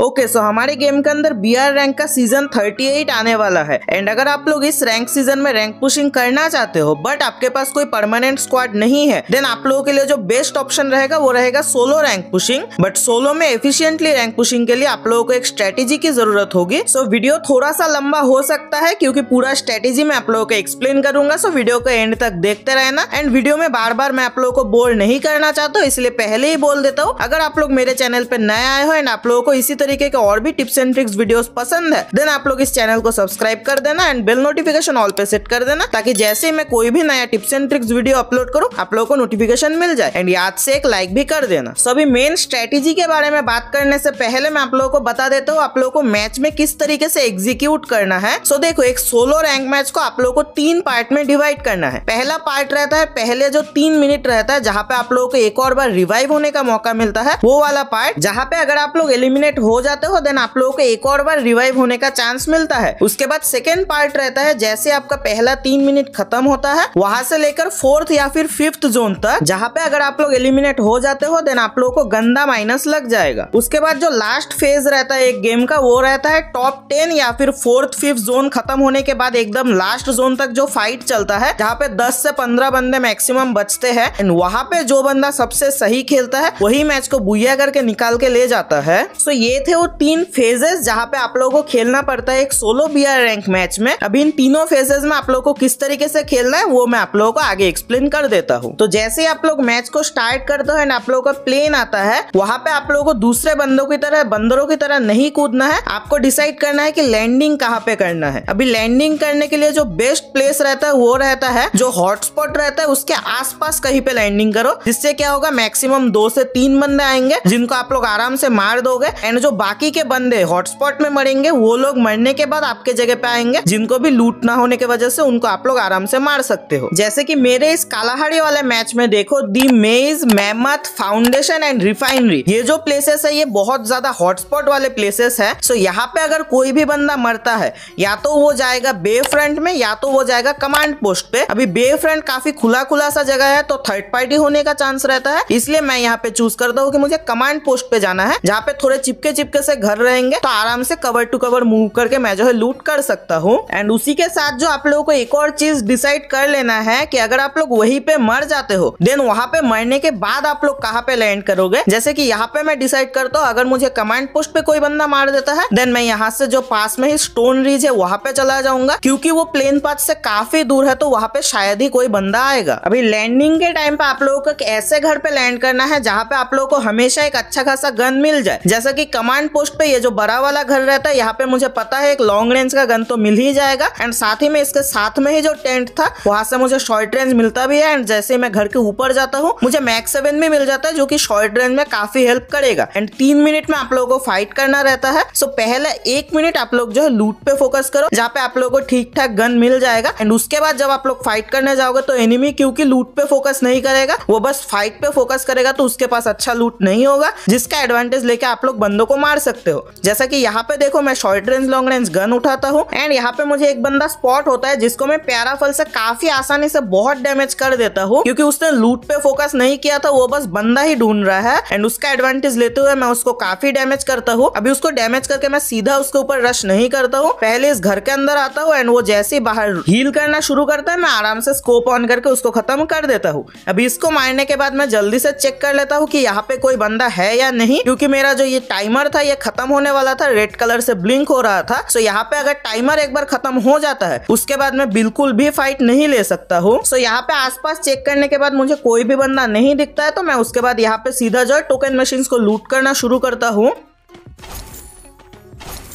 okay so हमारे game के अंदर बी आर रैंक का सीजन 38 आने वाला है एंड अगर आप लोग इस रैंक सीजन में रैंक पुशिंग करना चाहते हो बट आपके पास कोई परमानेंट स्क्वाड नहीं है देन आप लोगों के लिए जो बेस्ट ऑप्शन रहेगा वो रहेगा solo rank pushing but solo में एफिशियंटली रैंक पुशिंग के लिए आप लोगों को एक स्ट्रेटेजी की जरूरत होगी सो so, वीडियो थोड़ा सा लंबा हो सकता है क्योंकि पूरा स्ट्रेटेजी मैं आप लोगों को एक्सप्लेन करूंगा सो so, वीडियो को एंड तक देखते रहना एंड वीडियो में बार बार मैं आप लोगों को बोर नहीं करना चाहता इसलिए पहले ही बोल देता हूँ अगर आप लोग मेरे चैनल पर नए आए हो एंड आप लोगों को इसी तरह तरीके के और भी टिप्स एंड ट्रिक्स वीडियोस पसंद है देन आप लोग इस चैनल को सब्सक्राइब कर देना एंड बेल नोटिफिकेशन ऑल पे सेट कर देना ताकि जैसे ही मैं कोई भी नया tips and tricks video upload करूँ आप लोगों को नोटिफिकेशन मिल जाए एंड याद से एक लाइक भी कर देना सभी मेन स्ट्रेटेजी के बारे में बात करने से पहले मैं आप लोगों को बता देता हूँ आप लोगों को मैच में किस तरीके से एग्जीक्यूट करना है सो देखो एक सोलो रैंक मैच को आप लोगों को तीन पार्ट में डिवाइड करना है पहला पार्ट रहता है पहले जो तीन मिनट रहता है जहाँ पे आप लोगों को एक और बार रिवाइव होने का मौका मिलता है वो वाला पार्ट जहाँ पे अगर आप लोग एलिमिनेट हो जाते हो देन आप लोगों को एक और बार रिवाइव होने का चांस मिलता है उसके बाद सेकेंड पार्ट रहता है जैसे आपका पहला तीन मिनट खत्म होता है वहां से लेकर फोर्थ या फिर फिफ्थ जोन तक जहाँ पे अगर आप लोग एलिमिनेट हो जाते हो देन आप लोगों को गंदा माइनस लग जाएगा उसके बाद जो लास्ट फेज रहता है एक गेम का वो रहता है टॉप टेन या फिर फोर्थ फिफ्थ जोन खत्म होने के बाद एकदम लास्ट जोन तक जो फाइट चलता है जहाँ पे दस से पंद्रह बंदे मैक्सिमम बचते हैं एंड वहां पे जो बंदा सबसे सही खेलता है वही मैच को बुया करके निकाल के ले जाता है सो so ये थे थे वो तीन फेजेस जहाँ पे आप लोगों को खेलना पड़ता है एक सोलो बियर रैंक मैच में अभी इन तीनों फेजेस में आप लोगों को किस तरीके से खेलना है वो मैं आप लोगों को आगे एक्सप्लेन कर देता हूँ तो जैसे ही आप लोग मैच को स्टार्ट करते हो आप लोगों का प्लेन आता है वहां पे आप लोगों को दूसरे बंदों की तरह बंदरों की तरह नहीं कूदना है आपको डिसाइड करना है की लैंडिंग कहाँ पे करना है अभी लैंडिंग करने के लिए जो बेस्ट प्लेस रहता है वो रहता है जो हॉटस्पॉट रहता है उसके आस कहीं पे लैंडिंग करो जिससे क्या होगा मैक्सिमम दो से तीन बंदे आएंगे जिनको आप लोग आराम से मार दोगे एंड जो बाकी के बंदे हॉटस्पॉट में मरेंगे वो लोग मरने के बाद आपके जगह पे आएंगे जिनको भी लूट ना होने की वजह से उनको आप लोग आराम से मार सकते हो जैसे कि मेरे इस कालाहाड़ी वाले मैच में देखो दी मेज मैमथ फाउंडेशन एंड रिफाइनरी ये जो प्लेसेस है ये बहुत ज्यादा हॉटस्पॉट वाले प्लेसेस है सो यहाँ पे अगर कोई भी बंदा मरता है या तो वो जाएगा बे फ्रंट में या तो वो जाएगा कमांड पोस्ट पे अभी बे फ्रंट काफी खुला खुला सा जगह है तो थर्ड पार्टी होने का चांस रहता है इसलिए मैं यहाँ पे चूज करता हूँ कि मुझे कमांड पोस्ट पे जाना है जहाँ पे थोड़े चिपके चिपके तरीके से घर रहेंगे तो आराम से कवर टू कवर मूव करके मैं जो है लूट कर सकता हूँ एंड उसी के साथ जो आप लोगों को एक और चीज डिसाइड कर लेना है कि अगर आप लोग वहीं पे मर जाते हो देन वहाँ पे मरने के बाद आप लोग कहाँ पे लैंड करोगे जैसे कि यहाँ पे मैं डिसाइड करता हूँ अगर मुझे कमांड पोस्ट पे कोई बंदा मार देता है देन मैं यहाँ से जो पास में ही स्टोन रिज है वहाँ पे चला जाऊंगा क्यूँकी वो प्लेन पाथ से काफी दूर है तो वहाँ पे शायद ही कोई बंदा आएगा अभी लैंडिंग के टाइम पे आप लोगों को ऐसे घर पे लैंड करना है जहाँ पे आप लोगों को हमेशा एक अच्छा खासा गन मिल जाए जैसे की कमांड कमांड पोस्ट पे ये जो बड़ा वाला घर रहता है यहाँ पे मुझे पता है एक लॉन्ग रेंज का गन तो मिल ही जाएगा एंड साथ ही में इसके साथ में ही जो टेंट था वहां से मुझे शॉर्ट रेंज मिलता भी है एंड जैसे ही मैं घर के ऊपर जाता हूँ मुझे मैक्स सेवन भी मिल जाता है जो की शॉर्ट रेंज में काफी हेल्प करेगा एंड तीन मिनट में आप लोगों को फाइट करना रहता है सो पहले एक मिनट आप लोग जो है लूट पे फोकस करो जहाँ पे आप लोगों को ठीक ठाक गन मिल जाएगा एंड उसके बाद जब आप लोग फाइट करने जाओगे तो एनिमी क्योंकि लूट पे फोकस नहीं करेगा वो बस फाइट पे फोकस करेगा तो उसके पास अच्छा लूट नहीं होगा जिसका एडवांटेज लेके आप लोग बंदों को मार सकते हो जैसा कि यहाँ पे देखो मैं short range long range gun उठाता हूँ एंड यहाँ पे मुझे एक बंदा स्पॉट होता है जिसको मैं पैराफल से काफी आसानी से बहुत डैमेज कर देता हूँ क्योंकि उसने लूट पे फोकस नहीं किया था वो बस बंदा ही ढूंढ रहा है एंड उसका एडवांटेज लेते हुए मैं उसको काफी डैमेज करता हूँ अभी उसको डैमेज करके मैं सीधा उसके ऊपर रश नहीं करता हूँ पहले इस घर के अंदर आता हूँ एंड वो जैसे ही बाहर हील करना शुरू करता है मैं आराम से स्कोप ऑन करके उसको खत्म कर देता हूँ अभी इसको मारने के बाद मैं जल्दी से चेक कर लेता हूँ कि यहाँ पे कोई बंदा है या नहीं क्योंकि मेरा जो ये टाइमर था ये खत्म होने वाला था रेड कलर से ब्लिंक हो रहा था सो यहाँ पे अगर टाइमर एक बार खत्म हो जाता है उसके बाद मैं बिल्कुल भी फाइट नहीं ले सकता हूँ सो यहाँ पे आसपास चेक करने के बाद मुझे कोई भी बंदा नहीं दिखता है तो मैं उसके बाद यहाँ पे सीधा जो है टोकन मशीन को लूट करना शुरू करता हूँ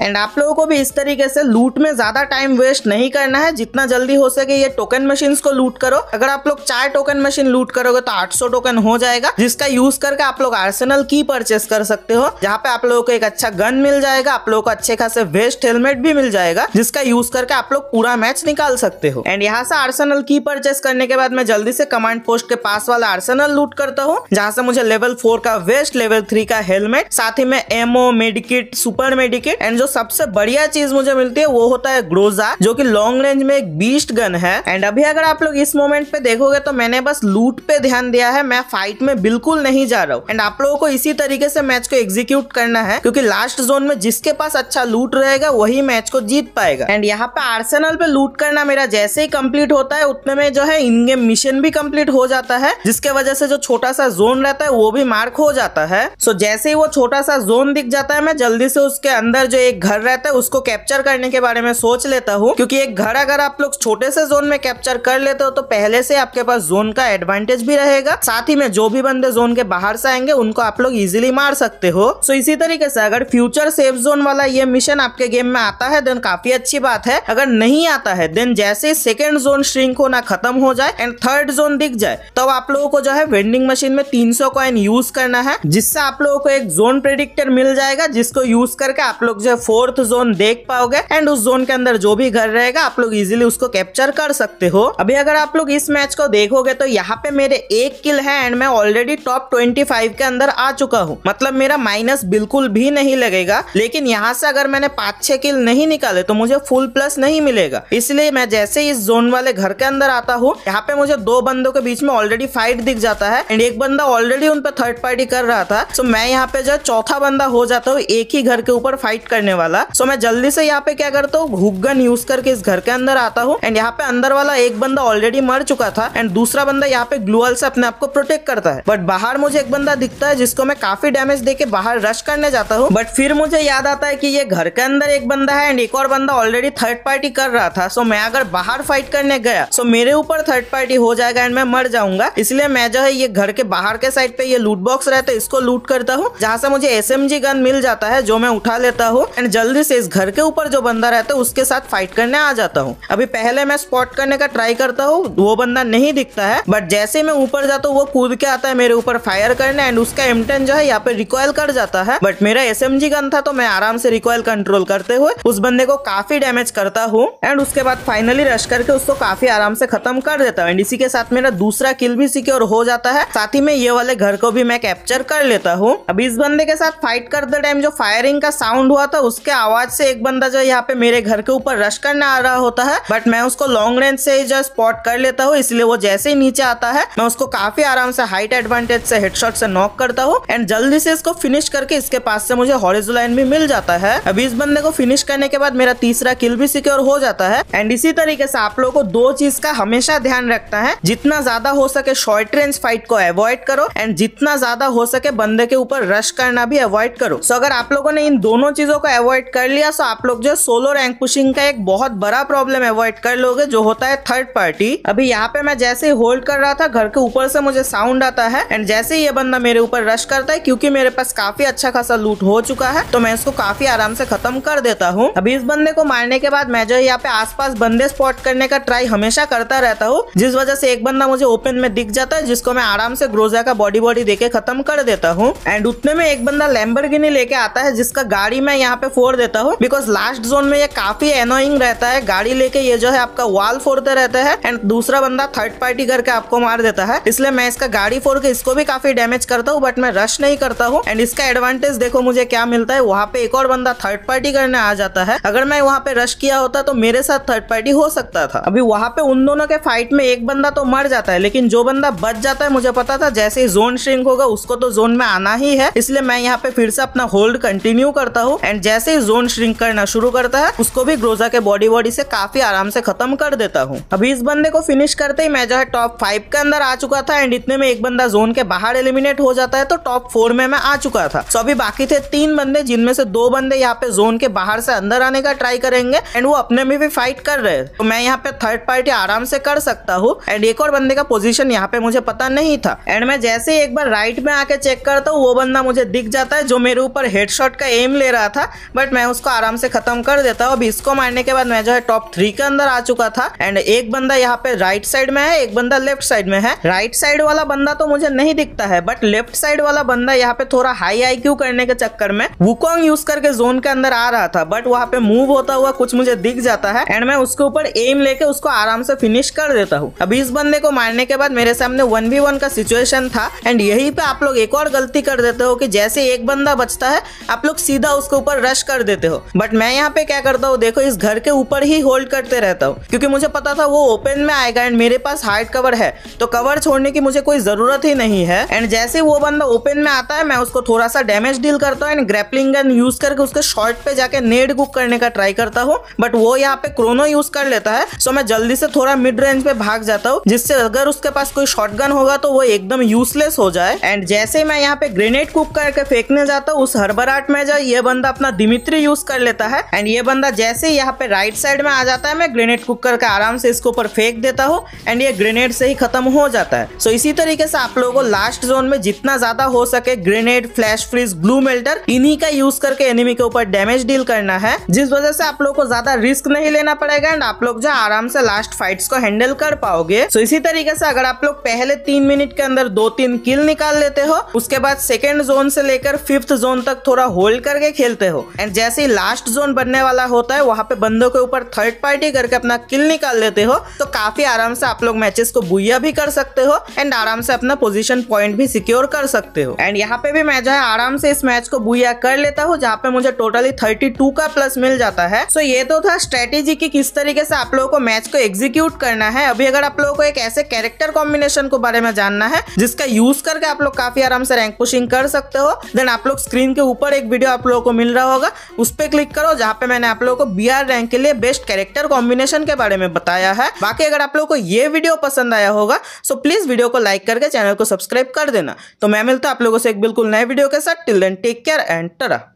एंड आप लोगों को भी इस तरीके से लूट में ज़्यादा टाइम वेस्ट नहीं करना है जितना जल्दी हो सके ये टोकन मशीन को लूट करो अगर आप लोग चार टोकन मशीन लूट करोगे तो 800 टोकन हो जाएगा जिसका यूज करके आप लोग आर्सेनल की परचेस कर सकते हो जहाँ पे आप लोगों को एक अच्छा गन मिल जाएगा आप लोगों को अच्छे खासे वेस्ट हेलमेट भी मिल जाएगा जिसका यूज करके आप लोग पूरा मैच निकाल सकते हो एंड यहाँ से आर्सेनल की परचेस करने के बाद मैं जल्दी से कमांड पोस्ट के पास वाला आर्सेनल लूट करता हूँ जहाँ से मुझे लेवल फोर का वेस्ट लेवल थ्री का हेलमेट साथ ही में ammo medikit super medikit and जो सबसे बढ़िया चीज मुझे मिलती है वो होता है ग्रोजा जो कि लॉन्ग रेंज में एक बीस्ट गन है एंड अभी अगर आप लोग इस मोमेंट पे देखोगे तो मैंने बस लूट पे ध्यान दिया है मैं फाइट में बिल्कुल नहीं जा रहा हूँ एंड आप लोगों को इसी तरीके से मैच को एग्जीक्यूट करना है क्योंकि लास्ट जोन में जिसके पास अच्छा लूट रहेगा वही मैच को जीत पाएगा एंड यहाँ पे आर्सेनल पे लूट करना मेरा जैसे ही कम्प्लीट होता है उतने में जो है इन गेम मिशन भी कम्प्लीट हो जाता है जिसके वजह से जो छोटा सा जोन रहता है वो भी मार्क हो जाता है सो जैसे ही वो छोटा सा जोन दिख जाता है मैं जल्दी से उसके अंदर जो एक घर रहता है उसको कैप्चर करने के बारे में सोच लेता हूँ क्योंकि एक घर अगर आप लोग छोटे से जोन में कैप्चर कर लेते हो तो पहले से आपके पास जोन का एडवांटेज भी रहेगा साथ ही में जो भी बंदे जोन के बाहर से आएंगे उनको आप लोग इजिली मार सकते हो सो इसी तरीके से अगर फ्यूचर सेफ जोन वाला ये मिशन आपके गेम में आता है देन काफी अच्छी बात है अगर नहीं आता है देन जैसे सेकेंड जोन श्रिंक होना खत्म हो जाए एंड थर्ड जोन दिख जाए तब तो आप लोगों को जो है वेंडिंग मशीन में तीन कॉइन यूज करना है जिससे आप लोगों को एक जोन प्रेडिक्टर मिल जाएगा जिसको यूज करके आप लोग जो है फोर्थ जोन देख पाओगे एंड उस जोन के अंदर जो भी घर रहेगा आप लोग इजिली उसको कैप्चर कर सकते हो अभी अगर आप लोग इस मैच को देखोगे तो यहाँ पे मेरे एक किल है एंड मैं ऑलरेडी टॉप ट्वेंटी फाइव के अंदर आ चुका हूँ मतलब मेरा माइनस बिल्कुल भी नहीं लगेगा लेकिन यहाँ से अगर मैंने पांच छह किल नहीं निकाले तो मुझे फुल प्लस नहीं मिलेगा इसलिए मैं जैसे इस जोन वाले घर के अंदर आता हूँ यहाँ पे मुझे दो बंदों के बीच में ऑलरेडी फाइट दिख जाता है एंड एक बंदा ऑलरेडी उन पर थर्ड पार्टी कर रहा था तो मैं यहाँ पे जो चौथा बंदा हो जाता हूँ एक ही घर के ऊपर फाइट करने वाला सो मैं जल्दी से यहाँ पे क्या करता हूँ हुक गन यूज करके इस घर के अंदर आता हूँ एंड यहाँ पे अंदर वाला एक बंदा ऑलरेडी मर चुका था एंड दूसरा बंदा यहाँ पे ग्लूअल से अपने आपको प्रोटेक्ट करता है बट बाहर मुझे एक बंदा दिखता है जिसको मैं काफी डैमेज देके बाहर रश करने जाता हूँ बट फिर मुझे याद आता है की ये घर के अंदर एक बंदा है एंड एक और बंदा ऑलरेडी थर्ड पार्टी कर रहा था सो मैं अगर बाहर फाइट करने गया सो मेरे ऊपर थर्ड पार्टी हो जाएगा एंड मैं मर जाऊंगा इसलिए मैं जो है ये घर के बाहर के साइड पे ये लूट बॉक्स रहता है इसको लूट करता हूँ जहाँ से मुझे एस गन मिल जाता है जो मैं उठा लेता हूँ एंड जल्दी से इस घर के ऊपर जो बंदा रहता है उसके साथ फाइट करने आ जाता हूँ अभी पहले मैं स्पॉट करने का ट्राई करता हूँ वो बंदा नहीं दिखता है बट जैसे मैं ऊपर जाता हूँ वो कूद के आता है मेरे ऊपर फायर करने एंड उसका एमटन जो है यहाँ पे रिकॉयल कर जाता है बट मेरा एस गन था तो मैं आराम से रिकॉयल कंट्रोल करते हुए उस बंदे को काफी डैमेज करता हूँ एंड उसके बाद फाइनली रश करके उसको काफी आराम से खत्म कर देता हूँ एंड इसी के साथ मेरा दूसरा किल भी सिक्योर हो जाता है साथ ही में ये वाले घर को भी मैं कैप्चर कर लेता हूँ अब इस बंदे के साथ फाइट करते टाइम जो फायरिंग का साउंड हुआ था उसके आवाज से एक बंदा जो यहाँ पे मेरे घर के ऊपर रश करने आ रहा होता है बट मैं उसको लॉन्ग रेंज से जो स्पॉट कर लेता हूँ इसलिए वो जैसे ही नीचे आता है मैं उसको काफी आराम से हाइट एडवांटेज से हेडशॉट से नॉक करता हूँ एंड जल्दी से इसको फिनिश करके इसके पास से मुझे हॉरिजुलाइन भी मिल जाता है अभी इस बंदे को फिनिश करने के बाद मेरा तीसरा किल भी सिक्योर हो जाता है एंड इसी तरीके से आप लोगों को दो चीज का हमेशा ध्यान रखता है जितना ज्यादा हो सके शॉर्ट रेंज फाइट को अवॉइड करो एंड जितना ज्यादा हो सके बंदे के ऊपर रश करना भी अवॉइड करो सो so, अगर आप लोगों ने इन दोनों चीजों को अवॉइड कर लिया सो आप लोग जो सोलो रैंक पुशिंग का एक बहुत बड़ा प्रॉब्लम अवॉइड कर लोगे जो होता है थर्ड पार्टी अभी यहाँ पे मैं जैसे ही होल्ड कर रहा था घर के ऊपर से मुझे साउंड आता है एंड जैसे ही ये बंदा मेरे ऊपर रश करता है क्यूँकी मेरे पास काफी अच्छा खासा लूट हो चुका है तो मैं इसको काफी आराम से खत्म कर देता हूँ अभी इस बंदे को मारने के बाद मैं जो यहाँ पे आस बंदे स्पॉट करने का ट्राई हमेशा करता रहता हूँ जिस वजह से एक बंदा मुझे ओपन में दिख जाता है जिसको मैं आराम से ग्रोजा का बॉडी बॉडी देके खत्म कर देता हूँ एंड उतने में एक बंदा लैम्बरगिनी लेके आता है जिसका गाड़ी मैं यहाँ पे पे फोड़ देता हूँ बिकॉज लास्ट जोन में ये काफी एनोइंग रहता है गाड़ी लेके ये जो है आपका वाल फोड़ते रहते हैं एंड दूसरा बंदा थर्ड पार्टी करके आपको मार देता है इसलिए मैं इसका गाड़ी फोड़ के इसको भी काफी डैमेज करता हूँ बट मैं रश नहीं करता हूँ एंड इसका एडवांटेज देखो मुझे क्या मिलता है वहाँ पे एक और बंदा थर्ड पार्टी करने आ जाता है अगर मैं वहाँ पे रश किया होता तो मेरे साथ थर्ड पार्टी हो सकता था अभी वहाँ पे उन दोनों के फाइट में एक बंदा तो मर जाता है लेकिन जो बंदा बच जाता है मुझे पता था जैसे ही जोन श्रिंक होगा उसको तो जोन में आना ही है इसलिए मैं यहाँ पे फिर से अपना होल्ड कंटिन्यू करता हूँ एंड जैसे जैसे ही जोन श्रिंक करना शुरू करता है उसको भी ग्रोजा के बॉडी बॉडी से काफी आराम से खत्म कर देता हूँ अभी इस बंदे को फिनिश करते ही मैं जो है टॉप फाइव के अंदर आ चुका था एंड इतने में एक बंदा जोन के बाहर एलिमिनेट हो जाता है तो टॉप फोर में मैं आ चुका था सो अभी बाकी थे तीन बंदे जिनमें से दो बंदे यहाँ पे जोन के बाहर से अंदर आने का ट्राई करेंगे एंड वो अपने में भी फाइट कर रहे तो मैं यहाँ पे थर्ड पार्टी आराम से कर सकता हूँ एंड एक और बंदे का पोजिशन यहाँ पे मुझे पता नहीं था एंड मैं जैसे ही एक बार राइट में आके चेक करता हूँ वो बंदा मुझे दिख जाता है जो मेरे ऊपर हेड का एम ले रहा था बट मैं उसको आराम से खत्म कर देता हूँ अब इसको मारने के बाद मैं जो है टॉप थ्री के अंदर आ चुका था एंड एक बंदा यहाँ पे राइट साइड में है एक बंदा लेफ्ट साइड में है राइट साइड वाला बंदा तो मुझे नहीं दिखता है बट लेफ्ट साइड वाला बंदा यहाँ पे थोड़ा हाई आई करने के चक्कर में वुकोंग यूज करके जोन के अंदर आ रहा था बट वहाँ पे मूव होता हुआ कुछ मुझे दिख जाता है एंड मैं उसके ऊपर एम लेके उसको आराम से फिनिश कर देता हूँ अब इस बंदे को मारने के बाद मेरे सामने वन बी वन का सिचुएशन था एंड यही पे आप लोग एक और गलती कर देते हो कि जैसे एक बंदा बचता है आप लोग सीधा उसके ऊपर रश क्रैश कर देते हो बट मैं यहाँ पे क्या करता हूँ देखो इस घर के ऊपर ही होल्ड करते रहता हूँ क्योंकि मुझे पता था वो ओपन में आएगा एंड मेरे पास हार्ड कवर है तो कवर छोड़ने की मुझे कोई जरूरत ही नहीं है एंड जैसे वो बंदा ओपन में आता है मैं उसको थोड़ा सा डैमेज डील करता हूँ एंड ग्रेपलिंग गन यूज करके उसके शॉर्ट पे जाके नेट कुक करने का ट्राई करता हूँ बट वो यहाँ पे क्रोनो यूज कर लेता है सो मैं जल्दी से थोड़ा मिड रेंज पे भाग जाता हूँ जिससे अगर उसके पास कोई शॉर्ट होगा तो वो एकदम यूजलेस हो जाए एंड जैसे मैं यहाँ पे ग्रेनेड कुक करके फेंकने जाता हूँ उस हरबराट में जाए ये बंदा अपना दिमाग डिमित्री यूज कर लेता है एंड ये बंदा जैसे यहाँ पे राइट साइड में आ जाता है मैं ग्रेनेड कुकर का आराम से इसके ऊपर फेंक देता हूँ एंड ये ग्रेनेड से ही खत्म हो जाता है सो इसी तरीके से आप लोगों को लास्ट जोन में जितना ज्यादा हो सके grenade flash freeze glue melter इन्हीं का यूज करके एनिमी के ऊपर डैमेज डील करना है जिस वजह से आप लोग को ज्यादा रिस्क नहीं लेना पड़ेगा एंड आप लोग जो आराम से लास्ट फाइट को हैंडल कर पाओगे सो इसी तरीके से अगर आप लोग पहले तीन मिनट के अंदर दो तीन किल निकाल लेते हो उसके बाद सेकेंड जोन से लेकर फिफ्थ जोन तक थोड़ा होल्ड करके खेलते हो एंड जैसे ही लास्ट जोन बनने वाला होता है वहाँ पे बंदों के ऊपर थर्ड पार्टी करके अपना किल निकाल लेते हो तो काफी आराम से आप लोग मैचेस को बुया भी कर सकते हो एंड आराम से अपना पोजिशन पॉइंट भी सिक्योर कर सकते हो एंड यहाँ पे भी मैं जो है आराम से इस मैच को बुया कर लेता हूँ जहाँ पे मुझे टोटली थर्टी टू का प्लस मिल जाता है सो ये तो था स्ट्रेटेजी की किस तरीके से आप लोगों को मैच को एग्जीक्यूट करना है अभी अगर आप लोगों को एक ऐसे कैरेक्टर कॉम्बिनेशन को बारे में जानना है जिसका यूज करके आप लोग काफी आराम से रैंक पुशिंग कर सकते हो देन आप लोग स्क्रीन के ऊपर एक वीडियो आप लोगों को मिल रहा हो होगा उस पर क्लिक करो जहाँ पे मैंने आप लोगों को बी रैंक के लिए बेस्ट कैरेक्टर कॉम्बिनेशन के बारे में बताया है बाकी अगर आप लोगों को ये वीडियो पसंद आया होगा तो प्लीज वीडियो को लाइक करके चैनल को सब्सक्राइब कर देना तो मैं मिलता आप लोगों से एक बिल्कुल नए वीडियो के साथ till then take care and ta-ra